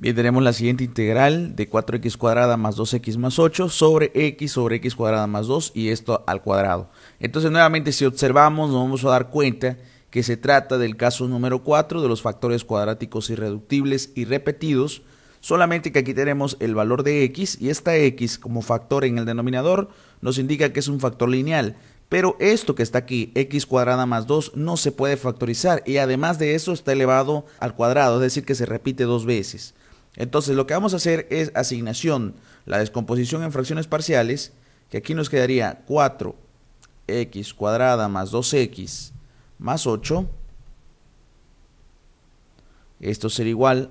Bien, tenemos la siguiente integral de 4x cuadrada más 2x más 8 sobre x sobre x cuadrada más 2 y esto al cuadrado. Entonces, nuevamente, si observamos, nos vamos a dar cuenta que se trata del caso número 4 de los factores cuadráticos irreductibles y repetidos, solamente que aquí tenemos el valor de x y esta x como factor en el denominador nos indica que es un factor lineal. Pero esto que está aquí, x cuadrada más 2, no se puede factorizar y además de eso está elevado al cuadrado, es decir, que se repite dos veces. Entonces lo que vamos a hacer es asignación, la descomposición en fracciones parciales, que aquí nos quedaría 4x cuadrada más 2x más 8. Esto sería igual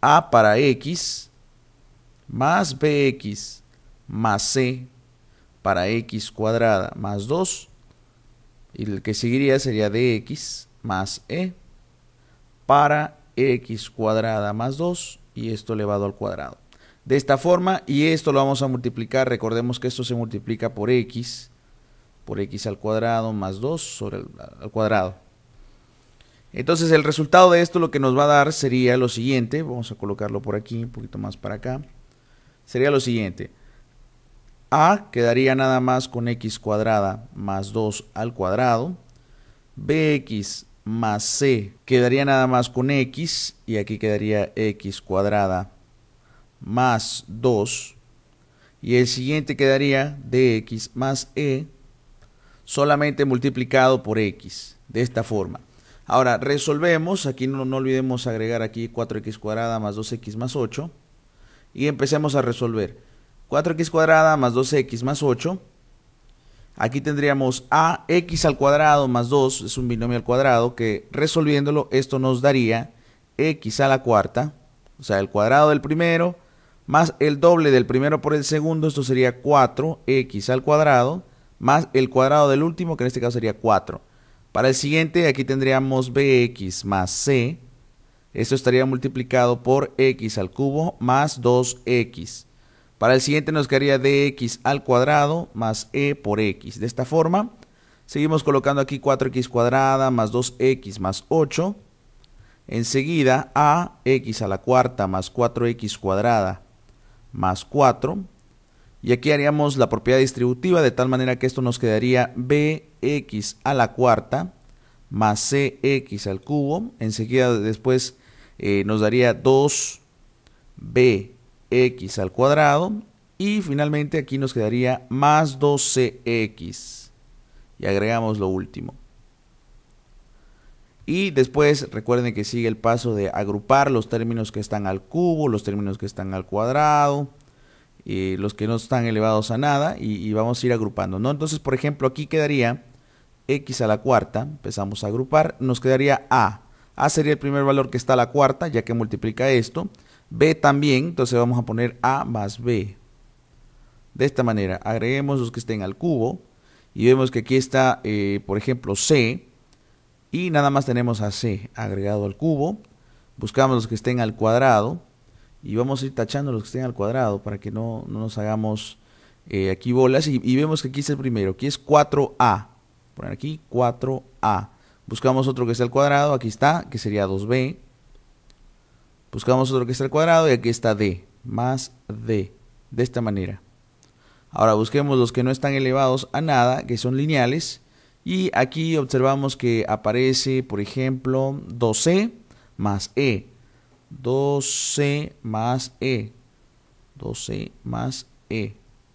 a para x más bx más c para x cuadrada más 2. Y el que seguiría sería dx más e para x cuadrada más 2 y esto elevado al cuadrado. De esta forma, y esto lo vamos a multiplicar, recordemos que esto se multiplica por x, por x al cuadrado más 2 sobre el, al cuadrado. Entonces el resultado de esto lo que nos va a dar sería lo siguiente, vamos a colocarlo por aquí, un poquito más para acá, sería lo siguiente, a quedaría nada más con x cuadrada más 2 al cuadrado, bx más c. Quedaría nada más con x y aquí quedaría x cuadrada más 2. Y el siguiente quedaría dx más e solamente multiplicado por x, de esta forma. Ahora resolvemos, aquí no, no olvidemos agregar aquí 4x cuadrada más 2x más 8 y empecemos a resolver. 4x cuadrada más 2x más 8 Aquí tendríamos x al cuadrado más 2, es un binomio al cuadrado, que resolviéndolo esto nos daría x a la cuarta, o sea, el cuadrado del primero, más el doble del primero por el segundo, esto sería 4x al cuadrado, más el cuadrado del último, que en este caso sería 4. Para el siguiente, aquí tendríamos bx más c, esto estaría multiplicado por x al cubo más 2x. Para el siguiente nos quedaría dx al cuadrado más e por x. De esta forma, seguimos colocando aquí 4x cuadrada más 2x más 8. Enseguida, a x a la cuarta más 4x cuadrada más 4. Y aquí haríamos la propiedad distributiva de tal manera que esto nos quedaría bx a la cuarta más cx al cubo. Enseguida después eh, nos daría 2b x al cuadrado. Y finalmente aquí nos quedaría más 12x. Y agregamos lo último. Y después recuerden que sigue el paso de agrupar los términos que están al cubo, los términos que están al cuadrado, y los que no están elevados a nada y, vamos a ir agrupando, ¿no? Entonces, por ejemplo, aquí quedaría x a la cuarta, empezamos a agrupar, nos quedaría a. a sería el primer valor que está a la cuarta, ya que multiplica esto. B también, entonces vamos a poner A más B. De esta manera, agreguemos los que estén al cubo y vemos que aquí está, eh, por ejemplo, C y nada más tenemos a C agregado al cubo. Buscamos los que estén al cuadrado y vamos a ir tachando los que estén al cuadrado para que no, nos hagamos eh, aquí bolas y, vemos que aquí es el primero, aquí es 4A. Poner aquí 4A. Buscamos otro que esté al cuadrado, aquí está, que sería 2B Buscamos otro que está al cuadrado y aquí está D, más D, de esta manera. Ahora busquemos los que no están elevados a nada, que son lineales. Y aquí observamos que aparece, por ejemplo, 2 más E. 2C más E. 2C más E.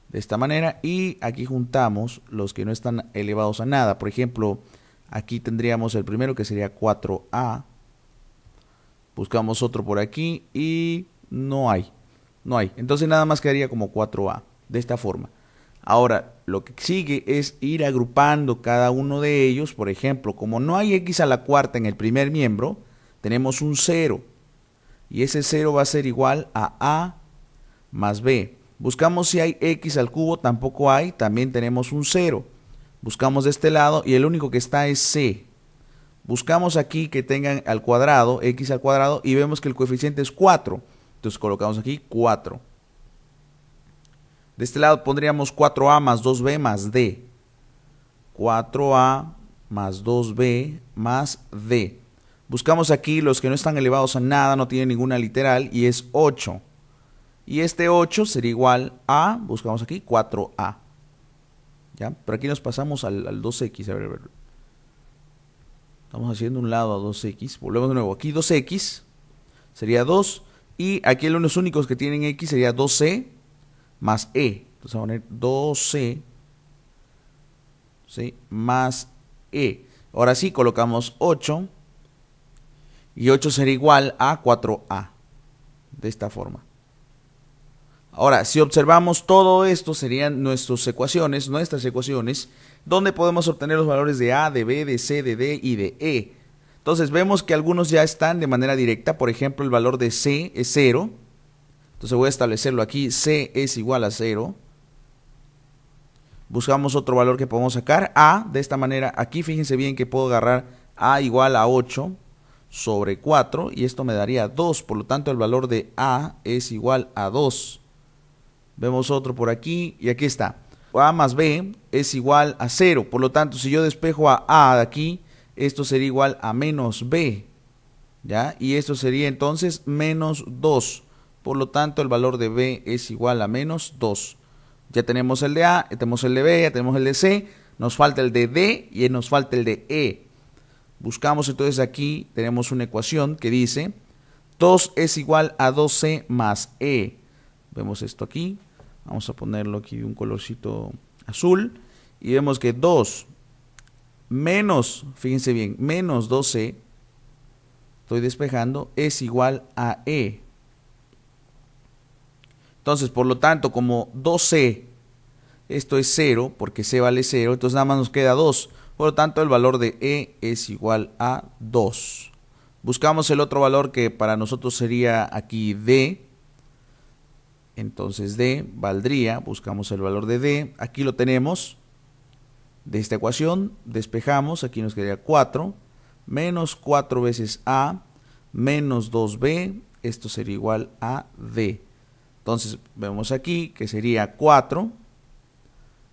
De esta manera. Y aquí juntamos los que no están elevados a nada. Por ejemplo, aquí tendríamos el primero que sería 4A buscamos otro por aquí y no hay, no hay. Entonces nada más quedaría como 4A, de esta forma. Ahora, lo que sigue es ir agrupando cada uno de ellos, por ejemplo, como no hay x a la cuarta en el primer miembro, tenemos un 0. Y ese 0 va a ser igual a a más b. Buscamos si hay x al cubo, tampoco hay, también tenemos un 0. Buscamos de este lado y el único que está es c, Buscamos aquí que tengan al cuadrado, x al cuadrado, y vemos que el coeficiente es 4. Entonces colocamos aquí 4. De este lado pondríamos 4a más 2b más d. 4a más 2b más d. Buscamos aquí los que no están elevados a nada, no tienen ninguna literal, y es 8. Y este 8 sería igual a, buscamos aquí, 4a. ¿Ya? Pero aquí nos pasamos al, al 2x. A ver, a ver. Estamos haciendo un lado a 2x. Volvemos de nuevo. Aquí 2x sería 2. Y aquí los únicos que tienen x sería 2c más e. Entonces vamos a poner 2c más e. Ahora sí, colocamos 8. Y 8 será igual a 4a. De esta forma. Ahora, si observamos todo esto, serían nuestras ecuaciones, nuestras ecuaciones, donde podemos obtener los valores de A, de B, de C, de D y de E. Entonces vemos que algunos ya están de manera directa, por ejemplo el valor de C es 0, entonces voy a establecerlo aquí, C es igual a 0. Buscamos otro valor que podemos sacar, A, de esta manera, aquí fíjense bien que puedo agarrar A igual a 8 sobre 4 y esto me daría 2, por lo tanto el valor de A es igual a 2. Vemos otro por aquí y aquí está. A más B es igual a 0. Por lo tanto, si yo despejo a A de aquí, esto sería igual a menos B. ¿Ya? Y esto sería entonces menos 2. Por lo tanto, el valor de B es igual a menos 2. Ya tenemos el de A, ya tenemos el de B, ya tenemos el de C. Nos falta el de D y nos falta el de E. Buscamos entonces aquí, tenemos una ecuación que dice 2 es igual a 2c más E. Vemos esto aquí. Vamos a ponerlo aquí un colorcito azul. Y vemos que 2 menos, fíjense bien, menos 12, estoy despejando, es igual a E. Entonces, por lo tanto, como 2C, esto es 0, porque C vale 0, entonces nada más nos queda 2. Por lo tanto, el valor de E es igual a 2. Buscamos el otro valor que para nosotros sería aquí D entonces D valdría, buscamos el valor de D, aquí lo tenemos, de esta ecuación, despejamos, aquí nos quedaría 4, menos 4 veces A, menos 2B, esto sería igual a D. Entonces vemos aquí que sería 4,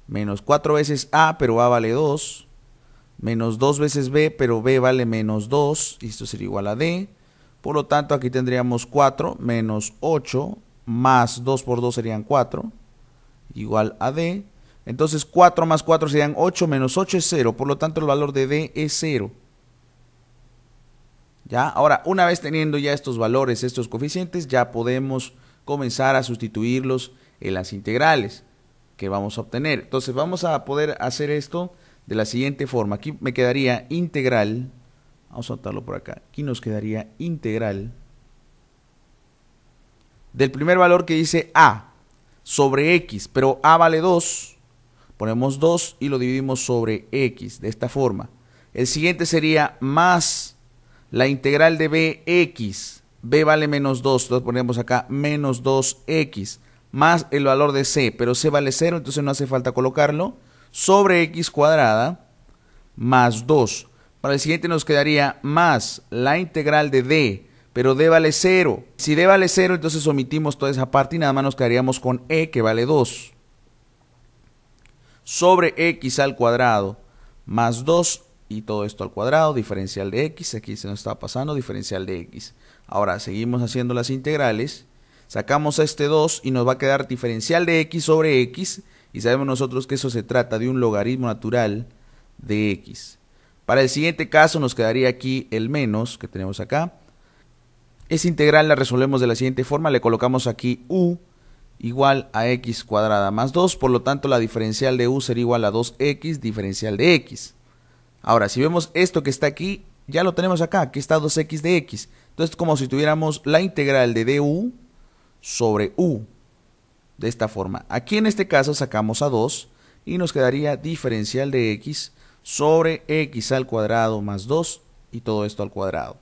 menos 4 veces A, pero A vale 2, menos 2 veces B, pero B vale menos 2, y esto sería igual a D. Por lo tanto, aquí tendríamos 4 menos 8 más 2 por 2 serían 4, igual a D. Entonces 4 más 4 serían 8, menos 8 es 0, por lo tanto el valor de D es 0. ¿Ya? Ahora, una vez teniendo ya estos valores, estos coeficientes, ya podemos comenzar a sustituirlos en las integrales que vamos a obtener. Entonces vamos a poder hacer esto de la siguiente forma. Aquí me quedaría integral, vamos a notarlo por acá, aquí nos quedaría integral del primer valor que dice A sobre X, pero A vale 2, ponemos 2 y lo dividimos sobre X de esta forma. El siguiente sería más la integral de BX. B vale menos 2, entonces ponemos acá menos 2X, más el valor de C, pero C vale 0, entonces no hace falta colocarlo, sobre X cuadrada, más 2. Para el siguiente nos quedaría más la integral de D pero D vale 0. Si D vale 0, entonces omitimos toda esa parte y nada más nos quedaríamos con E que vale 2. Sobre X al cuadrado más 2 y todo esto al cuadrado, diferencial de X, aquí se nos está pasando, diferencial de X. Ahora seguimos haciendo las integrales, sacamos este 2 y nos va a quedar diferencial de X sobre X y sabemos nosotros que eso se trata de un logaritmo natural de X. Para el siguiente caso nos quedaría aquí el menos que tenemos acá esa integral la resolvemos de la siguiente forma, le colocamos aquí u igual a x cuadrada más 2, por lo tanto la diferencial de u sería igual a 2x diferencial de x. Ahora, si vemos esto que está aquí, ya lo tenemos acá, aquí está 2x de x. Entonces, como si tuviéramos la integral de du sobre u, de esta forma. Aquí en este caso sacamos a 2 y nos quedaría diferencial de x sobre x al cuadrado más 2 y todo esto al cuadrado.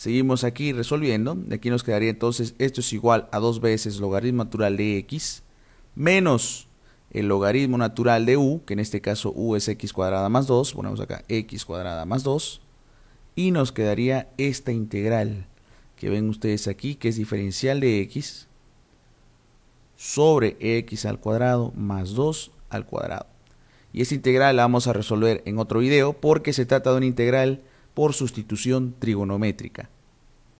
Seguimos aquí resolviendo. de Aquí nos quedaría entonces esto es igual a dos veces logaritmo natural de x menos el logaritmo natural de u, que en este caso u es x cuadrada más 2, ponemos acá x cuadrada más 2, y nos quedaría esta integral que ven ustedes aquí, que es diferencial de x sobre x al cuadrado más 2 al cuadrado. Y esta integral la vamos a resolver en otro video porque se trata de una integral por sustitución trigonométrica.